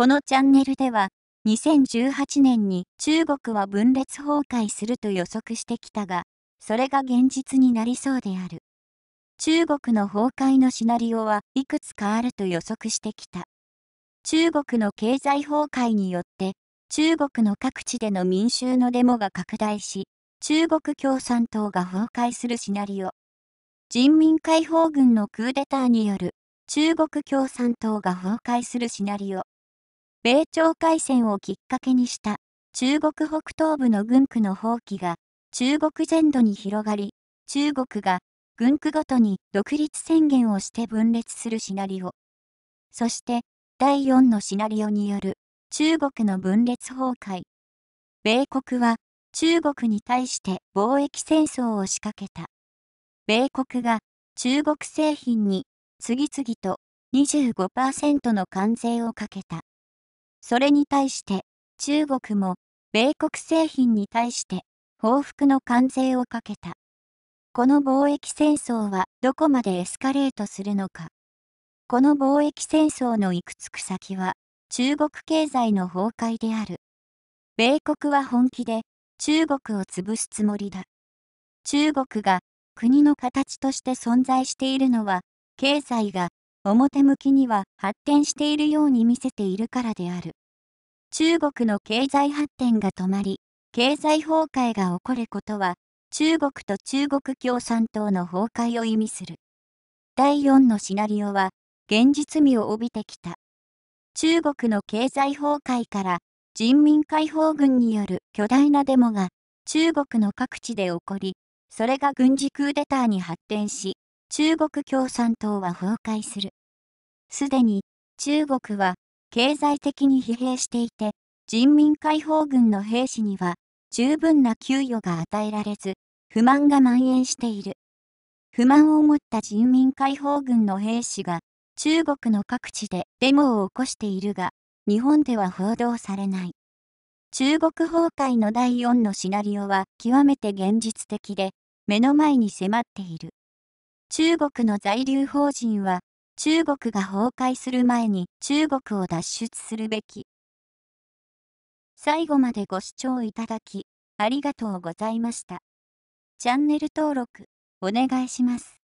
このチャンネルでは、2018年に中国は分裂崩壊すると予測してきたが、それが現実になりそうである。中国の崩壊のシナリオはいくつかあると予測してきた。中国の経済崩壊によって、中国の各地での民衆のデモが拡大し、中国共産党が崩壊するシナリオ。人民解放軍のクーデターによる中国共産党が崩壊するシナリオ。米朝海戦をきっかけにした中国北東部の軍区の放棄が中国全土に広がり、中国が軍区ごとに独立宣言をして分裂するシナリオ。そして第4のシナリオによる中国の分裂崩壊。米国は中国に対して貿易戦争を仕掛けた。米国が中国製品に次々と25%の関税をかけた。それに対して中国も米国製品に対して報復の関税をかけた。この貿易戦争はどこまでエスカレートするのか。この貿易戦争のいくつく先は中国経済の崩壊である。米国は本気で中国を潰すつもりだ。中国が国の形として存在しているのは経済が表向きには発展しているように見せているからである。中国の経済発展が止まり、経済崩壊が起こることは、中国と中国共産党の崩壊を意味する。第4のシナリオは、現実味を帯びてきた。中国の経済崩壊から人民解放軍による巨大なデモが中国の各地で起こり、それが軍事クーデターに発展し、中国共産党は崩壊する。すでに中国は経済的に疲弊していて、人民解放軍の兵士には十分な給与が与えられず、不満が蔓延している。不満を持った人民解放軍の兵士が中国の各地でデモを起こしているが、日本では報道されない。中国崩壊の第4のシナリオは極めて現実的で、目の前に迫っている。中国の在留邦人は中国が崩壊する前に中国を脱出するべき。最後までご視聴いただき、ありがとうございました。チャンネル登録、お願いします。